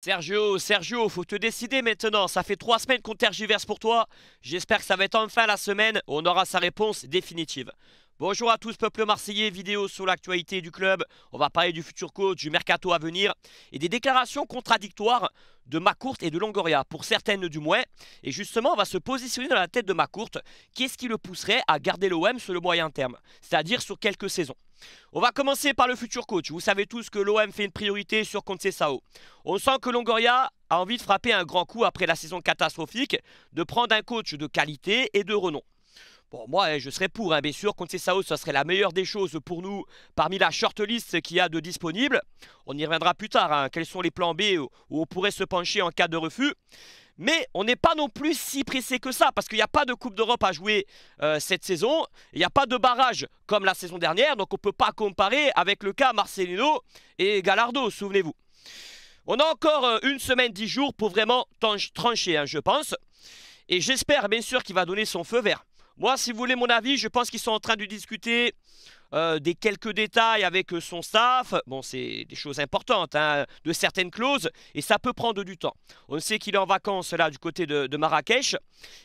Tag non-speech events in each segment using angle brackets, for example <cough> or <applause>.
Sergio, Sergio, faut te décider maintenant. Ça fait trois semaines qu'on tergiverse pour toi. J'espère que ça va être enfin la semaine où on aura sa réponse définitive. Bonjour à tous, peuple marseillais. Vidéo sur l'actualité du club. On va parler du futur coach, du mercato à venir et des déclarations contradictoires de Macourt et de Longoria, pour certaines du moins. Et justement, on va se positionner dans la tête de Macourt. Qu'est-ce qui le pousserait à garder l'OM sur le moyen terme C'est-à-dire sur quelques saisons. On va commencer par le futur coach. Vous savez tous que l'OM fait une priorité sur Sao. On sent que Longoria a envie de frapper un grand coup après la saison catastrophique, de prendre un coach de qualité et de renom. Bon, moi, hein, je serais pour, hein. bien sûr. Sao, ça serait la meilleure des choses pour nous parmi la shortlist qu'il y a de disponible. On y reviendra plus tard. Hein. quels sont les plans B où on pourrait se pencher en cas de refus mais on n'est pas non plus si pressé que ça, parce qu'il n'y a pas de Coupe d'Europe à jouer euh, cette saison. Il n'y a pas de barrage comme la saison dernière, donc on ne peut pas comparer avec le cas Marcelino et Gallardo, souvenez-vous. On a encore euh, une semaine, dix jours pour vraiment trancher, hein, je pense. Et j'espère bien sûr qu'il va donner son feu vert. Moi, si vous voulez mon avis, je pense qu'ils sont en train de discuter euh, des quelques détails avec euh, son staff. Bon, c'est des choses importantes, hein, de certaines clauses, et ça peut prendre du temps. On sait qu'il est en vacances là du côté de, Marrakech.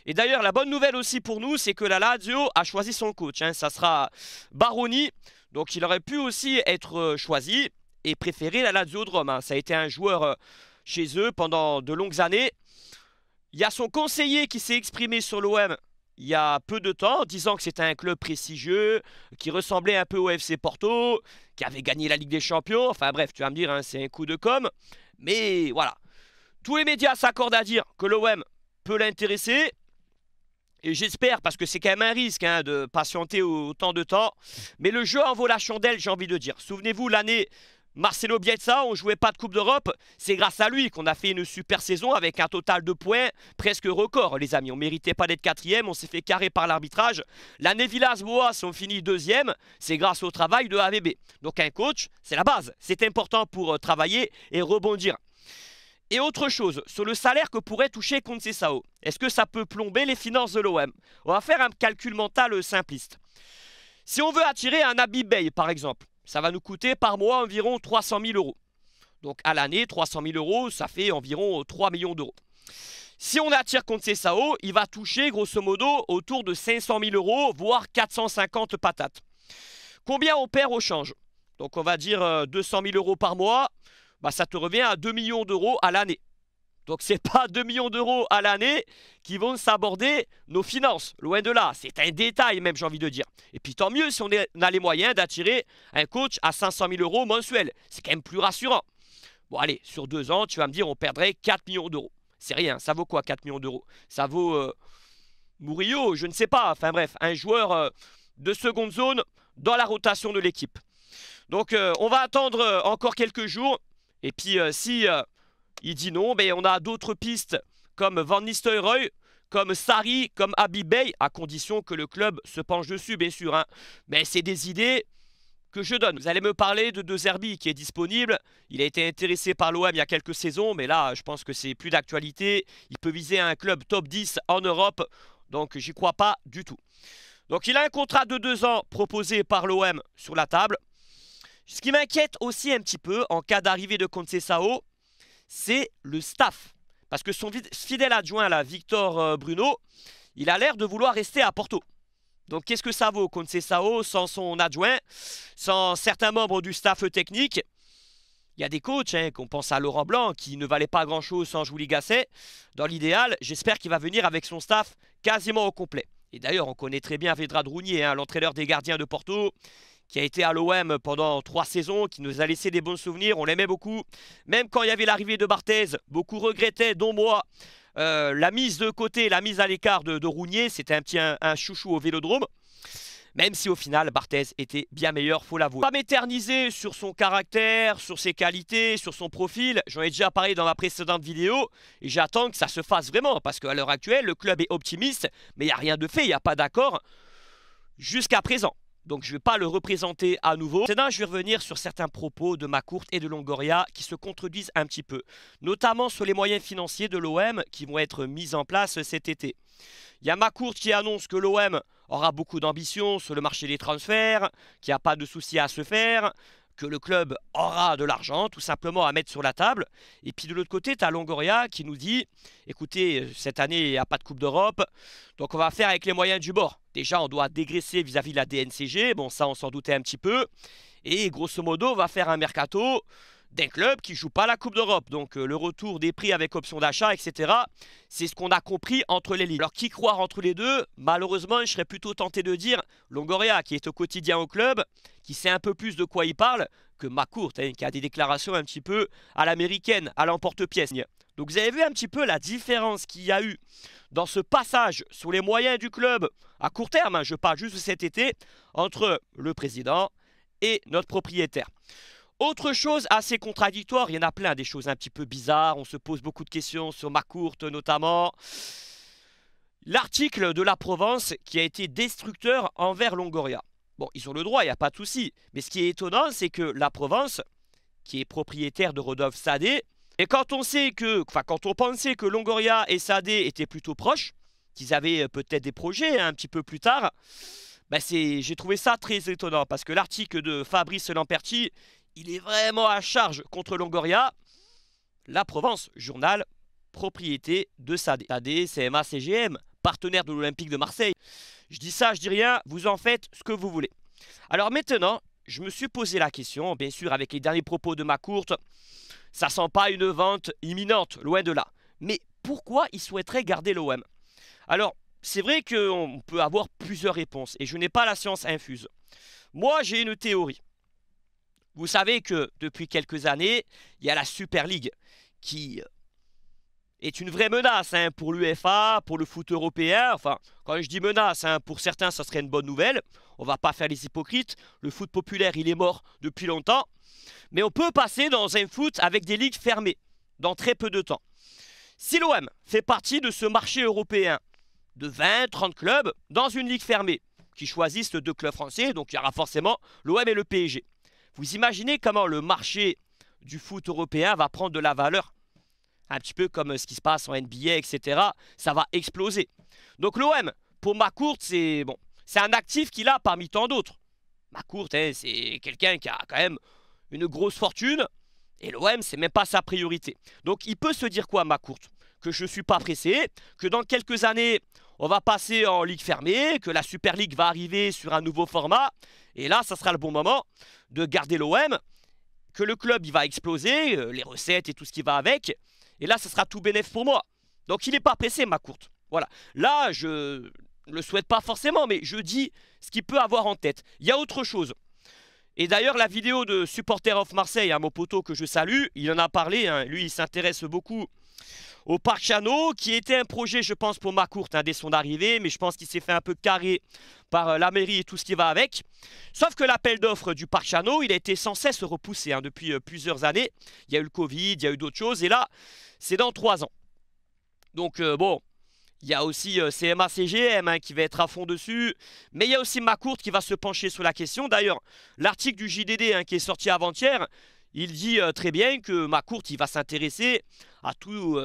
Et d'ailleurs, la bonne nouvelle aussi pour nous, c'est que la Lazio a choisi son coach. Hein. ça sera Baroni, donc il aurait pu aussi être euh, choisi et préféré la Lazio de Rome. Hein. Ça a été un joueur chez eux pendant de longues années. Il y a son conseiller qui s'est exprimé sur l'OM il y a peu de temps disant que c'était un club prestigieux, qui ressemblait un peu au FC Porto, qui avait gagné la Ligue des Champions. Enfin bref, tu vas me dire, hein, c'est un coup de com. Mais voilà. Tous les médias s'accordent à dire que l'OM peut l'intéresser. Et j'espère, parce que c'est quand même un risque hein, de patienter autant de temps. Mais le jeu en vaut la chandelle, j'ai envie de dire. Souvenez-vous l'année Marcelo Bielsa, on jouait pas de Coupe d'Europe. C'est grâce à lui qu'on a fait une super saison avec un total de points presque record, les amis. On méritait pas d'être quatrième, on s'est fait carrer par l'arbitrage. L'année Villas-Boas, on finit deuxième. C'est grâce au travail de AVB. Donc un coach, c'est la base. C'est important pour euh, travailler et rebondir. Et autre chose, sur le salaire que pourrait toucher Sao, est-ce que ça peut plomber les finances de l'OM On va faire un calcul mental euh, simpliste. Si on veut attirer un Bay, par exemple, ça va nous coûter par mois environ 300 000 euros. Donc à l'année, 300 000 euros, ça fait environ 3 millions d'euros. Si on attire contre SAO, il va toucher grosso modo autour de 500 000 euros, voire 450 patates. Combien on perd au change Donc on va dire 200 euh, 000 euros par mois, bah ça te revient à 2 millions d'euros à l'année. Donc ce n'est pas 2 millions d'euros à l'année qui vont s'aborder nos finances. Loin de là, c'est un détail même, j'ai envie de dire. Et puis tant mieux si on, a les moyens d'attirer un coach à 500 000 euros mensuels. C'est quand même plus rassurant. Bon allez, sur deux ans, tu vas me dire on perdrait 4 millions d'euros. C'est rien, ça vaut quoi 4 millions d'euros Ça vaut euh, Mourillo, je ne sais pas. Enfin bref, un joueur euh, de seconde zone dans la rotation de l'équipe. Donc euh, on va attendre encore quelques jours. Et puis si il dit non, mais on a d'autres pistes comme Van Nistelrooy, comme Sari, comme Abi Bey, à condition que le club se penche dessus, bien sûr. Hein. Mais c'est des idées que je donne. Vous allez me parler de De Zerbi qui est disponible. Il a été intéressé par l'OM il y a quelques saisons, mais là, je pense que c'est plus d'actualité. Il peut viser un club top 10 en Europe, donc j'y crois pas du tout. Donc il a un contrat de deux ans proposé par l'OM sur la table. Ce qui m'inquiète aussi un petit peu en cas d'arrivée de Sao, c'est le staff. Parce que son fidèle adjoint, là, Victor euh, Bruno, il a l'air de vouloir rester à Porto. Donc qu'est-ce que ça vaut Sao sans son adjoint, sans certains membres du staff technique Il y a des coachs, hein, qu'on pense à Laurent Blanc, qui ne valait pas grand-chose sans Julie Gasset. Dans l'idéal, j'espère qu'il va venir avec son staff quasiment au complet. Et d'ailleurs, on connaît très bien Vedra Drounier, hein, l'entraîneur des gardiens de Porto qui a été à l'OM pendant trois saisons, qui nous a laissé des bons souvenirs, on l'aimait beaucoup. Même quand il y avait l'arrivée de Barthez, beaucoup regrettaient, dont moi, euh, la mise de côté, la mise à l'écart de, de, Rounier. C'était un petit un, chouchou au Vélodrome même si au final Barthez était bien meilleur, faut l'avouer. Pas m'éterniser sur son caractère, sur ses qualités, sur son profil, j'en ai déjà parlé dans ma précédente vidéo, et j'attends que ça se fasse vraiment, parce qu'à l'heure actuelle, le club est optimiste, mais il n'y a rien de fait, il n'y a pas d'accord jusqu'à présent donc je ne vais pas le représenter à nouveau. C'est je vais revenir sur certains propos de Macourt et de Longoria qui se contredisent un petit peu, notamment sur les moyens financiers de l'OM qui vont être mis en place cet été. Il y a Macourt qui annonce que l'OM aura beaucoup d'ambition sur le marché des transferts, qu'il n'y a pas de souci à se faire, que le club aura de l'argent tout simplement à mettre sur la table. Et puis de l'autre côté, tu as Longoria qui nous dit, écoutez, euh, cette année, il n'y a pas de Coupe d'Europe, donc on va faire avec les moyens du bord. Déjà, on doit dégraisser vis-à-vis de la DNCG, bon ça on s'en doutait un petit peu. Et grosso modo, on va faire un mercato d'un club qui ne joue pas la Coupe d'Europe. Donc euh, le retour des prix avec option d'achat, etc., c'est ce qu'on a compris entre les lignes. Alors qui croire entre les deux Malheureusement, je serais plutôt tenté de dire Longoria, qui est au quotidien au club, qui sait un peu plus de quoi il parle que Macourt, hein, qui a des déclarations un petit peu à l'américaine, à l'emporte-pièce. Donc vous avez vu un petit peu la différence qu'il y a eu dans ce passage sur les moyens du club, à court terme, hein, je parle juste cet été, entre le président et notre propriétaire. Autre chose assez contradictoire, il y en a plein des choses un petit peu bizarres, on se pose beaucoup de questions sur courte notamment. L'article de la Provence qui a été destructeur envers Longoria. Bon, ils ont le droit, il n'y a pas de souci. Mais ce qui est étonnant, c'est que la Provence, qui est propriétaire de Rodolphe Sadé, et quand on sait que, quand on pensait que Longoria et Sadé étaient plutôt proches, qu'ils avaient euh, peut-être des projets hein, un petit peu plus tard, ben j'ai trouvé ça très étonnant parce que l'article de Fabrice Lamperti, il est vraiment à charge contre Longoria. La Provence, journal, propriété de SAD. SAD, CMA, CGM, partenaire de l'Olympique de Marseille. Je dis ça, je dis rien, vous en faites ce que vous voulez. Alors maintenant, je me suis posé la question, bien sûr avec les derniers propos de ma courte, ça sent pas une vente imminente, loin de là. Mais pourquoi il souhaiterait garder l'OM Alors, c'est vrai qu'on peut avoir plusieurs réponses et je n'ai pas la science infuse. Moi, j'ai une théorie. Vous savez que depuis quelques années, il y a la Super League qui euh, est une vraie menace hein, pour l'UFA, pour le foot européen. Enfin, quand je dis menace, hein, pour certains, ça serait une bonne nouvelle. On va pas faire les hypocrites. Le foot populaire, il est mort depuis longtemps. Mais on peut passer dans un foot avec des ligues fermées dans très peu de temps. Si l'OM fait partie de ce marché européen de 20-30 clubs dans une ligue fermée, qui choisissent deux clubs français, donc il y aura forcément l'OM et le PSG. Vous imaginez comment le marché du foot européen va prendre de la valeur un petit peu comme euh, ce qui se passe en NBA, etc. Ça va exploser. Donc l'OM, pour Macourt, c'est bon, c'est un actif qu'il a parmi tant d'autres. Macourt, hein, c'est quelqu'un qui a quand même une grosse fortune. Et l'OM, c'est même pas sa priorité. Donc il peut se dire quoi, Macourt Que je ne suis pas pressé, que dans quelques années, on va passer en ligue fermée, que la Super League va arriver sur un nouveau format. Et là, ça sera le bon moment de garder l'OM, que le club il va exploser, euh, les recettes et tout ce qui va avec. Et là, ça sera tout bénéf pour moi. Donc il n'est pas pressé, ma courte. Voilà. Là, je ne le souhaite pas forcément, mais je dis ce qu'il peut avoir en tête. Il y a autre chose. Et d'ailleurs, la vidéo de Supporter of Marseille, à mon poteau que je salue, il en a parlé. Hein. lui, il s'intéresse beaucoup au Parc Chano, qui était un projet, je pense, pour Macourte hein, dès son arrivée, mais je pense qu'il s'est fait un peu carré par euh, la mairie et tout ce qui va avec. Sauf que l'appel d'offres du Parc Chano, il a été sans cesse repoussé hein, depuis euh, plusieurs années. Il y a eu le Covid, il y a eu d'autres choses, et là, c'est dans trois ans. Donc, euh, bon, il y a aussi CMA CGM hein, qui va être à fond dessus. Mais il y a aussi Macourt qui va se pencher sur la question. D'ailleurs, l'article du JDD hein, qui est sorti avant-hier, il dit très bien que Macourt il va s'intéresser à tout,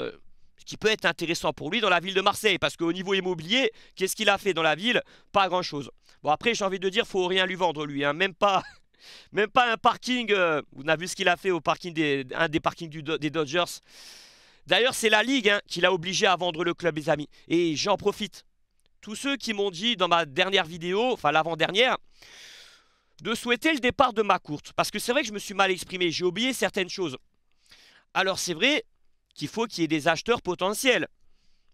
qui peut être intéressant pour lui dans la ville de Marseille. Parce qu'au niveau immobilier, qu'est-ce qu'il a fait dans la ville Pas grand-chose. Bon, après, j'ai envie de dire, faut rien lui vendre, lui. Hein. Même pas... <laughs> Même pas un parking, euh, on a vu ce qu'il a fait au parking des, un des parkings des Dodgers. D'ailleurs, c'est la Ligue hein, qui l'a obligé à vendre le club, les amis. Et j'en profite. Tous ceux qui m'ont dit dans ma dernière vidéo, enfin l'avant-dernière, de souhaiter le départ de ma courte. Parce que c'est vrai que je me suis mal exprimé, j'ai oublié certaines choses. Alors c'est vrai, qu'il faut qu'il y ait des acheteurs potentiels.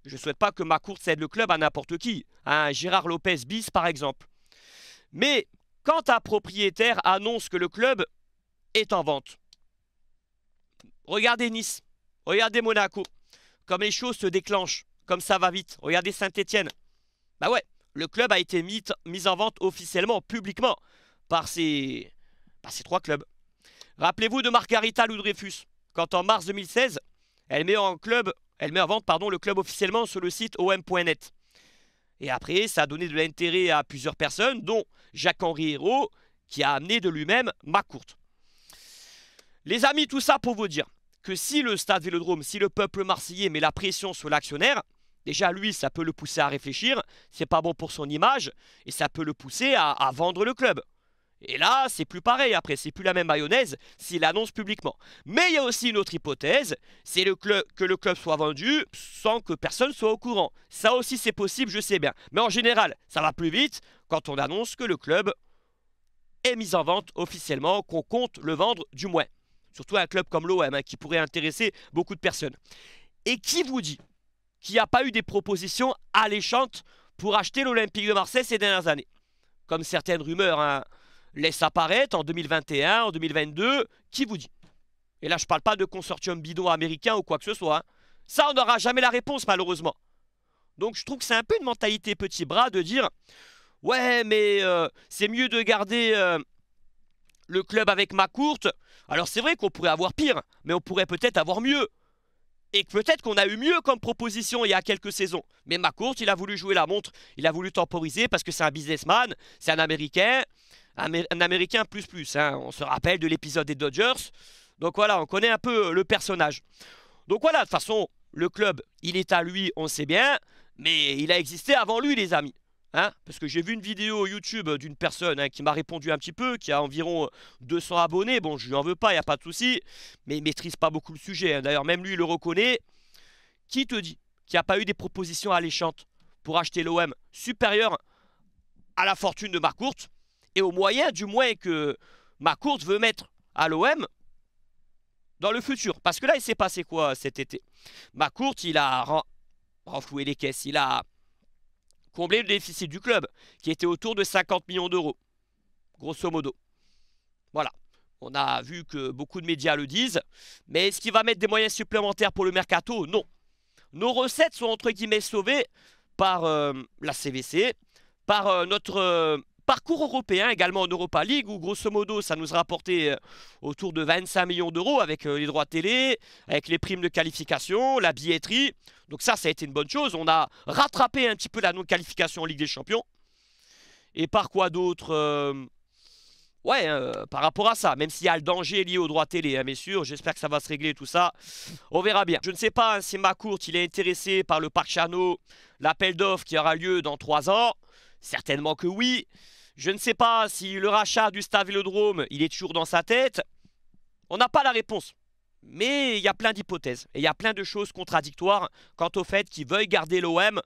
Je ne souhaite pas que ma courte cède le club à n'importe qui, à un hein, Gérard Lopez bis par exemple. Mais quand un propriétaire annonce que le club est en vente, regardez Nice, regardez Monaco, comme les choses se déclenchent, comme ça va vite, regardez Saint-Étienne. Bah ouais, le club a été mis, en vente officiellement, publiquement, par ces, par ces trois clubs. Rappelez-vous de Margarita Dreyfus quand en mars 2016, elle met en club, vente pardon, le club officiellement sur le site om.net. Et après, ça a donné de l'intérêt à plusieurs personnes, dont Jacques-Henri Hérault, qui a amené de lui-même ma courte. Les amis, tout ça pour vous dire que si le stade Vélodrome, si le peuple marseillais met la pression sur l'actionnaire, déjà lui, ça peut le pousser à réfléchir, c'est pas bon pour son image, et ça peut le pousser à vendre le club. Et là, c'est plus pareil après, c'est plus la même mayonnaise s'il l'annonce publiquement. Mais il y a aussi une autre hypothèse, c'est que le club soit vendu sans que personne soit au courant. Ça aussi c'est possible, je sais bien. Mais en général, ça va plus vite quand on annonce que le club est mis en vente officiellement, qu'on compte le vendre du moins. Surtout un club comme l'OM hein, qui pourrait intéresser beaucoup de personnes. Et qui vous dit qu'il n'y a pas eu des propositions alléchantes pour acheter l'Olympique de Marseille ces dernières années Comme certaines rumeurs, hein, laisse apparaître en 2021, en 2022, qui vous dit Et là, je ne parle pas de consortium bidon américain ou quoi que ce soit. Hein. Ça, on n'aura jamais la réponse, malheureusement. Donc, je trouve que c'est un peu une mentalité petit bras de dire Ouais, mais euh, c'est mieux de garder euh, le club avec ma courte. Alors, c'est vrai qu'on pourrait avoir pire, mais on pourrait peut-être avoir mieux. Et peut-être qu'on a eu mieux comme proposition il y a quelques saisons. Mais Macourt, il a voulu jouer la montre, il a voulu temporiser parce que c'est un businessman, c'est un Américain, un Américain plus plus. Hein. On se rappelle de l'épisode des Dodgers. Donc voilà, on connaît un peu euh, le personnage. Donc voilà, de toute façon, le club, il est à lui, on sait bien, mais il a existé avant lui, les amis. Hein. Parce que j'ai vu une vidéo YouTube d'une personne hein, qui m'a répondu un petit peu, qui a environ 200 euh, abonnés. Bon, je lui en veux pas, il n'y a pas de souci, mais il maîtrise pas beaucoup le sujet. D'ailleurs, même lui, il le reconnaît. Qui te dit qu'il n'y a pas eu des propositions alléchantes pour acheter l'OM supérieure à la fortune de Marcourt et au moyen, du moins que ma courte veut mettre à l'OM dans le futur. Parce que là, il s'est passé quoi cet été Ma courte, il a renfloué les caisses, il a comblé le déficit du club, qui était autour de 50 millions d'euros, grosso modo. Voilà. On a vu que beaucoup de médias le disent. Mais est-ce qu'il va mettre des moyens supplémentaires pour le mercato Non. Nos recettes sont entre guillemets sauvées par euh, la CVC, par euh, notre euh, Parcours européen également en Europa League où grosso modo ça nous a rapporté euh, autour de 25 millions d'euros avec euh, les droits télé, avec les primes de qualification, la billetterie. Donc ça, ça a été une bonne chose. On a rattrapé un petit peu la non-qualification en Ligue des Champions. Et par quoi d'autre euh, Ouais, par rapport à ça, même s'il y a le danger lié aux droits télé, bien hein, sûr, j'espère que ça va se régler tout ça. On verra bien. Je ne sais pas hein, si Macourt, il est intéressé par le parc Chano, l'appel d'offres qui aura lieu dans 3 ans. Certainement que oui. Je ne sais pas si le rachat du Stade Vélodrome, il est toujours dans sa tête. On n'a pas la réponse. Mais il y a plein d'hypothèses et il y a plein de choses contradictoires quant au fait qu'ils veuillent garder l'OM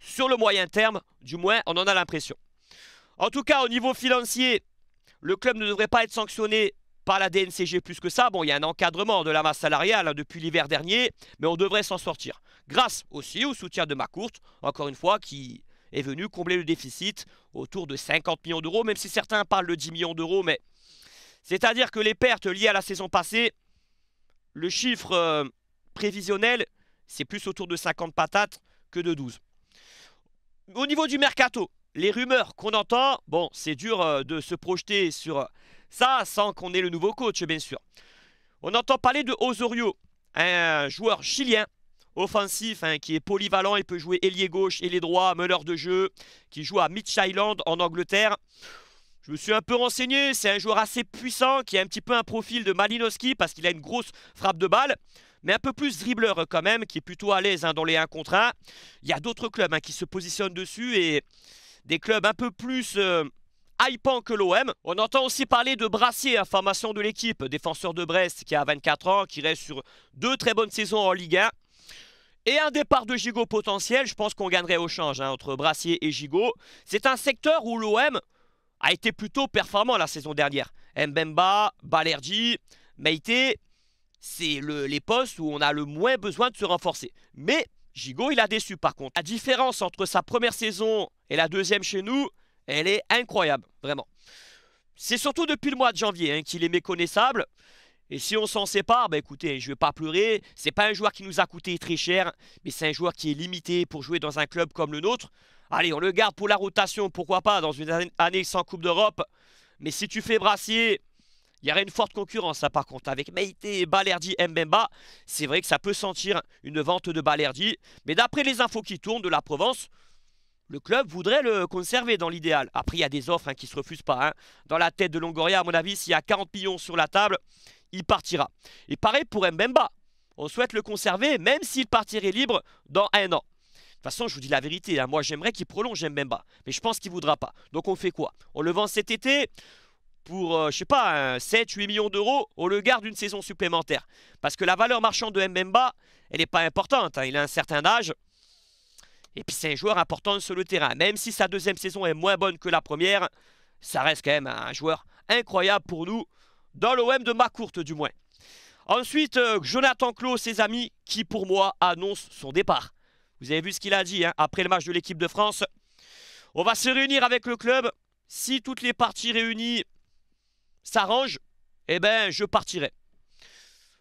sur le moyen terme, du moins on en a l'impression. En tout cas, au niveau financier, le club ne devrait pas être sanctionné par la DNCG plus que ça. Bon, il y a un encadrement de la masse salariale hein, depuis l'hiver dernier, mais on devrait s'en sortir. Grâce aussi au soutien de Macourt, encore une fois, qui est venu combler le déficit autour de 50 millions d'euros, même si certains parlent de 10 millions d'euros, mais c'est-à-dire que les pertes liées à la saison passée, le chiffre euh, prévisionnel, c'est plus autour de 50 patates que de 12. Au niveau du mercato, les rumeurs qu'on entend, bon, c'est dur euh, de se projeter sur ça sans qu'on ait le nouveau coach, bien sûr. On entend parler de Osorio, un joueur chilien offensif hein, qui est polyvalent, il peut jouer ailier gauche, et ailier droit, meneur de jeu, qui joue à Mitch Island en Angleterre. Je me suis un peu renseigné, c'est un joueur assez puissant qui a un petit peu un profil de Malinowski parce qu'il a une grosse frappe de balle, mais un peu plus dribbleur quand même, qui est plutôt à l'aise hein, dans les 1 contre 1. Il y a d'autres clubs hein, qui se positionnent dessus et des clubs un peu plus... Euh que l'OM. On entend aussi parler de Brassier, à formation de l'équipe, défenseur de Brest qui a 24 ans, qui reste sur deux très bonnes saisons en Ligue 1. Et un départ de Gigot potentiel, je pense qu'on gagnerait au change hein, entre Brassier et Gigot. C'est un secteur où l'OM a été plutôt performant la saison dernière. Mbemba, Balerdi, Meite, c'est les postes où on a le moins besoin de se renforcer. Mais Gigot, il a déçu par contre. La différence entre sa première saison et la deuxième chez nous, elle est incroyable, vraiment. C'est surtout depuis le mois de janvier hein, qu'il est méconnaissable. Et si on s'en sépare, ben, écoutez, je ne vais pas pleurer. C'est pas un joueur qui nous a coûté très cher, mais c'est un joueur qui est limité pour jouer dans un club comme le nôtre. Allez, on le garde pour la rotation, pourquoi pas, dans une année sans Coupe d'Europe. Mais si tu fais Brassier, il y aurait une forte concurrence par contre. Avec Meite Balerdi Mbemba, c'est vrai que ça peut sentir une vente de Balerdi. Mais d'après les infos qui tournent de la Provence, le club voudrait le conserver dans l'idéal. Après, il y a des offres hein, qui ne se refusent pas. Hein. Dans la tête de Longoria, à mon avis, s'il y a 40 millions sur la table, il partira. Et pareil pour Mbemba. On souhaite le conserver, même s'il partirait libre dans un an. De toute façon, je vous dis la vérité, hein. moi j'aimerais qu'il prolonge Mbemba, mais je pense qu'il ne voudra pas. Donc on fait quoi On le vend cet été pour, je euh, je sais pas, 7-8 millions d'euros, on le garde une saison supplémentaire. Parce que la valeur marchande de Mbemba, elle n'est pas importante, hein. il a un certain âge. Et puis c'est un joueur important sur le terrain. Même si sa deuxième saison est moins bonne que la première, ça reste quand même un joueur incroyable pour nous dans l'OM de ma courte du moins. Ensuite, euh, Jonathan Clos, ses amis, qui pour moi annonce son départ. Vous avez vu ce qu'il a dit hein, après le match de l'équipe de France. On va se réunir avec le club. Si toutes les parties réunies s'arrangent, eh ben je partirai.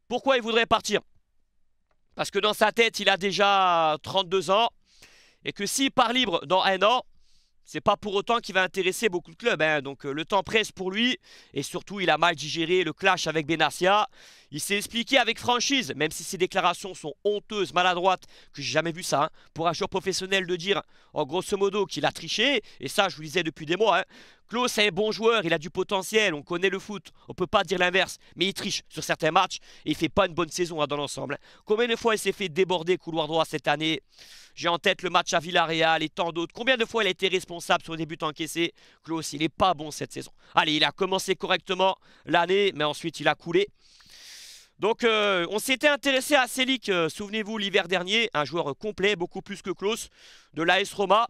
Pourquoi il voudrait partir Parce que dans sa tête, il a déjà 32 ans. Et que s'il part libre dans un an, c'est pas pour autant qu'il va intéresser beaucoup de clubs. Hein. Donc euh, le temps presse pour lui. Et surtout, il a mal digéré le clash avec Benassia. Il s'est expliqué avec franchise, même si ses déclarations sont honteuses, maladroites, que j'ai jamais vu ça. Hein. Pour un joueur professionnel de dire, en grosso modo, qu'il a triché. Et ça, je vous le disais depuis des mois. Hein, Klaus est un bon joueur, il a du potentiel, on connaît le foot, on peut pas dire l'inverse, mais il triche sur certains matchs et il fait pas une bonne saison hein, dans l'ensemble. Combien de fois il s'est fait déborder couloir droit cette année J'ai en tête le match à Villarreal et tant d'autres. Combien de fois il a été responsable sur des buts encaissés Klaus, il n'est pas bon cette saison. Allez, il a commencé correctement l'année, mais ensuite il a coulé. Donc euh, on s'était intéressé à Celik, euh, souvenez-vous, l'hiver dernier, un joueur complet, beaucoup plus que Klaus, de l'AS Roma.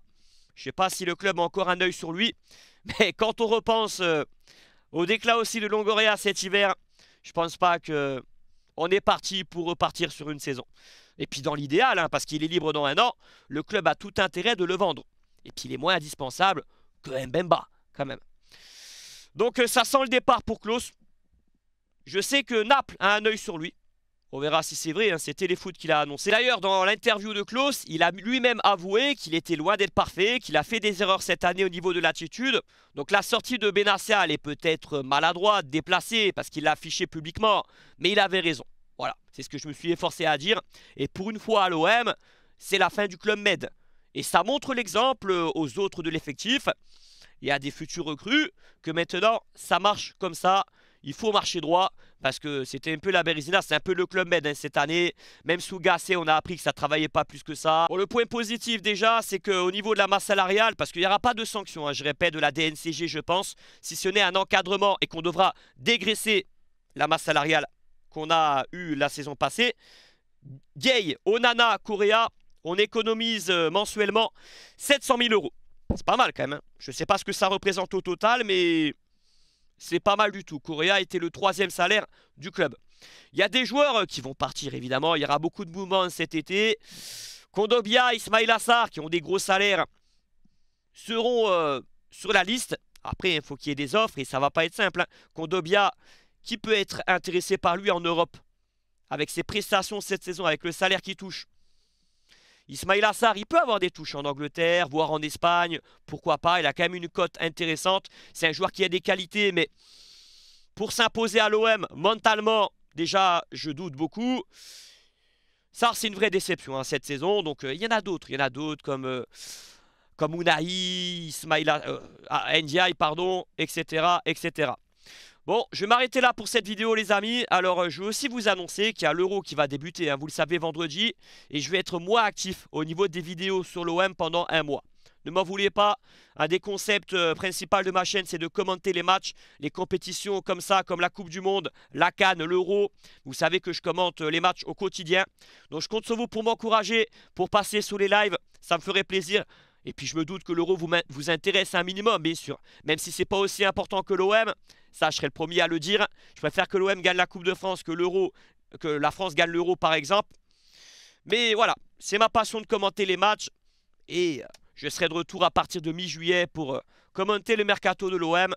Je ne sais pas si le club a encore un œil sur lui. <laughs> Mais quand on repense euh, au déclat aussi de Longoria cet hiver, je pense pas que on est parti pour repartir sur une saison. Et puis dans l'idéal, hein, parce qu'il est libre dans un an, le club a tout intérêt de le vendre. Et puis il est moins indispensable que Mbemba, quand même. Donc euh, ça sent le départ pour Klaus. Je sais que Naples a un œil sur lui. On verra si c'est vrai, hein, c'est Téléfoot qu'il a annoncé. D'ailleurs, dans l'interview de Klaus, il a lui-même avoué qu'il était loin d'être parfait, qu'il a fait des erreurs cette année au niveau de l'attitude. Donc la sortie de Benassia, est peut-être maladroite, déplacée, parce qu'il l'a affichée publiquement, mais il avait raison. Voilà, c'est ce que je me suis efforcé à dire. Et pour une fois à l'OM, c'est la fin du club Med. Et ça montre l'exemple euh, aux autres de l'effectif et à des futurs recrues que maintenant, ça marche comme ça il faut marcher droit parce que c'était un peu la Bérésina, c'est un peu le club med hein, cette année. Même sous Gassé, on a appris que ça ne travaillait pas plus que ça. Bon, le point positif déjà, c'est qu'au niveau de la masse salariale, parce qu'il n'y aura pas de sanctions, hein, je répète, de la DNCG, je pense, si ce n'est un encadrement et qu'on devra dégraisser la masse salariale qu'on a eue la saison passée. Gay, Onana, Correa, on économise euh, mensuellement 700 000 euros. C'est pas mal quand même. Hein. Je ne sais pas ce que ça représente au total, mais c'est pas mal du tout. Correa était le troisième salaire du club. Il y a des joueurs euh, qui vont partir, évidemment. Il y aura beaucoup de mouvements cet été. Kondobia, Ismail Assar, qui ont des gros salaires, seront euh, sur la liste. Après, il faut qu'il y ait des offres et ça va pas être simple. Hein. Kondobia, qui peut être intéressé par lui en Europe Avec ses prestations cette saison, avec le salaire qu'il touche. Ismail Assar, il peut avoir des touches en Angleterre, voire en Espagne, pourquoi pas, il a quand même une cote intéressante, c'est un joueur qui a des qualités, mais pour s'imposer à l'OM, mentalement, déjà, je doute beaucoup. Ça, c'est une vraie déception hein, cette saison, donc euh, il y en a d'autres, il y en a d'autres comme... Euh, comme Unai, Ismail, euh, pardon, etc., etc. Bon, je vais m'arrêter là pour cette vidéo les amis. Alors, euh, je vais aussi vous annoncer qu'il y a l'Euro qui va débuter, hein, vous le savez, vendredi. Et je vais être moins actif au niveau des vidéos sur l'OM pendant un mois. Ne m'en voulez pas, un des concepts euh, principaux de ma chaîne, c'est de commenter les matchs, les compétitions comme ça, comme la Coupe du Monde, la Cannes, l'Euro. Vous savez que je commente euh, les matchs au quotidien. Donc je compte sur vous pour m'encourager, pour passer sous les lives, ça me ferait plaisir. Et puis je me doute que l'euro vous, vous intéresse un minimum, bien sûr. Même si c'est pas aussi important que l'OM, ça je serai le premier à le dire. Je préfère que l'OM gagne la Coupe de France que l'euro, que la France gagne l'euro par exemple. Mais voilà, c'est ma passion de commenter les matchs. Et euh, je serai de retour à partir de mi-juillet pour euh, commenter le mercato de l'OM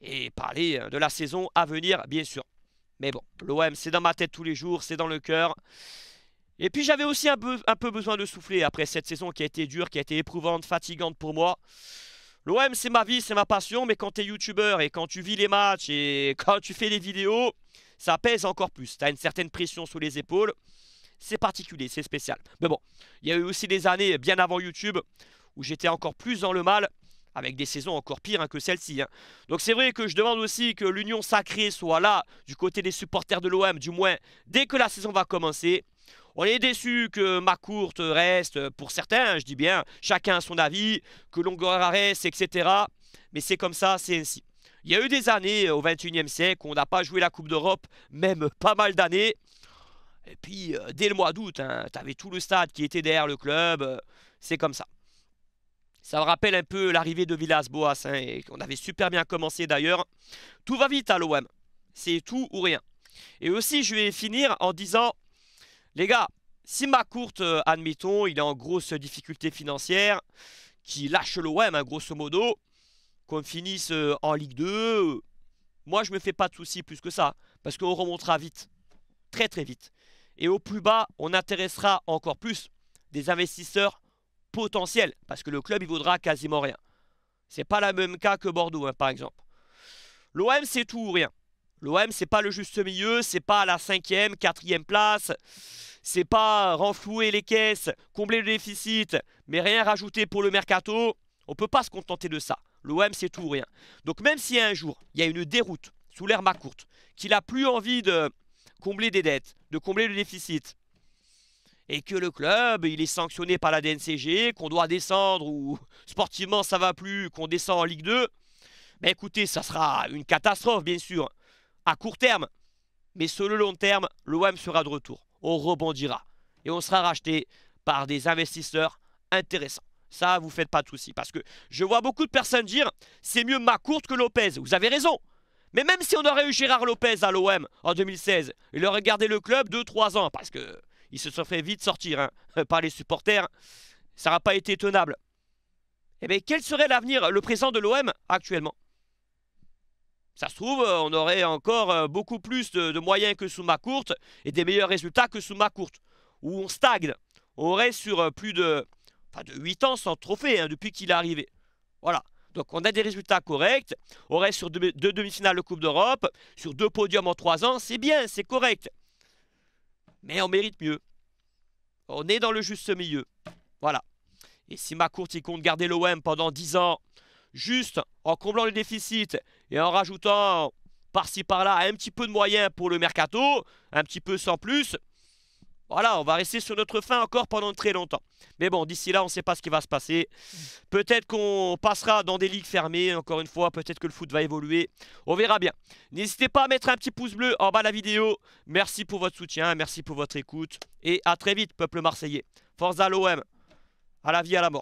et parler euh, de la saison à venir, bien sûr. Mais bon, l'OM, c'est dans ma tête tous les jours, c'est dans le cœur. Et puis j'avais aussi un peu, besoin de souffler après cette saison qui a été dure, qui a été éprouvante, fatigante pour moi. L'OM c'est ma vie, c'est ma passion, mais quand es youtubeur et quand tu vis les matchs et <laughs> quand tu fais les vidéos, ça pèse encore plus. T'as une certaine pression sous les épaules. C'est particulier, c'est spécial. Mais bon, il y a eu aussi des années bien avant YouTube où j'étais encore plus dans le mal avec des saisons encore pires hein, que celle-ci. Hein. Donc c'est vrai que je demande aussi que l'union sacrée soit là du côté des supporters de l'OM, du moins dès que la saison va commencer. On est déçu que ma courte reste, euh, pour certains, hein, je dis bien, chacun son avis, que Longoria reste, etc. Mais c'est comme ça, c'est ainsi. Il y a eu des années euh, au 21e siècle où on n'a pas joué la Coupe d'Europe, même pas mal d'années. Et puis, euh, dès le mois d'août, hein, t'avais tu avais tout le stade qui était derrière le club. c'est comme ça. Ça me rappelle un peu l'arrivée de Villas-Boas, hein, et on avait super bien commencé d'ailleurs. Tout va vite à l'OM. C'est tout ou rien. Et aussi, je vais finir en disant les gars, si Macourt, euh, admettons, il est en grosse difficulté financière, qui lâche l'OM, hein, grosso modo, qu'on finisse euh, en Ligue 2, moi je me fais pas de soucis plus que ça, parce qu'on remontera vite, très très vite. Et au plus bas, on intéressera encore plus des investisseurs potentiels, parce que le club il vaudra quasiment rien. C'est pas le même cas que Bordeaux, hein, par exemple. L'OM c'est tout ou rien. L'OM, c'est pas le juste milieu, c'est pas la cinquième, quatrième place, c'est pas renflouer les caisses, combler le déficit, mais rien rajouter pour le mercato. On peut pas se contenter de ça. L'OM, c'est tout ou rien. Donc même si un jour, il y a une déroute sous l'air courte, qu'il a plus envie de combler des dettes, de combler le déficit, et que le club, il est sanctionné par la DNCG, qu'on doit descendre ou sportivement ça va plus, qu'on descend en Ligue 2, mais ben écoutez, ça sera une catastrophe bien sûr à court terme. Mais sur le long terme, l'OM sera de retour. On rebondira. Et on sera racheté par des investisseurs intéressants. Ça, vous faites pas de soucis. Parce que je vois beaucoup de personnes dire c'est mieux courte que Lopez. Vous avez raison. Mais même si on aurait eu Gérard Lopez à l'OM en 2016, il aurait gardé le club 2-3 ans. Parce que il se serait fait vite sortir hein, <laughs> par les supporters. Ça n'aurait pas été tenable. Et eh bien, quel serait l'avenir, le présent de l'OM actuellement ça se trouve, euh, on aurait encore euh, beaucoup plus de, moyens que sous ma courte et des meilleurs résultats que sous ma courte, où on stagne. On aurait sur euh, plus de, de 8 ans sans trophée hein, depuis qu'il est arrivé. Voilà. Donc on a des résultats corrects. On reste sur deux, demi-finales de Coupe d'Europe, sur deux podiums en trois ans. C'est bien, c'est correct. Mais on mérite mieux. On est dans le juste milieu. Voilà. Et si ma courte compte garder l'OM pendant 10 ans, juste en comblant le déficit et en rajoutant par-ci par-là un petit peu de moyens pour le mercato, un petit peu sans plus, voilà, on va rester sur notre fin encore pendant très longtemps. Mais bon, d'ici là, on ne sait pas ce qui va se passer. Peut-être qu'on passera dans des ligues fermées, encore une fois. Peut-être que le foot va évoluer. On verra bien. N'hésitez pas à mettre un petit pouce bleu en bas de la vidéo. Merci pour votre soutien, merci pour votre écoute. Et à très vite, peuple marseillais. Force à l'OM. À la vie, à la mort.